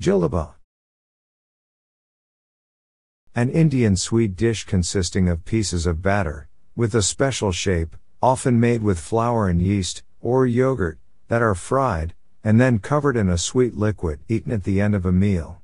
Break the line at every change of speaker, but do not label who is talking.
Jilaba.
An Indian sweet dish consisting of pieces of batter, with a special shape, often made with flour and yeast, or yogurt, that are fried, and then covered in a sweet liquid, eaten at the end of a meal.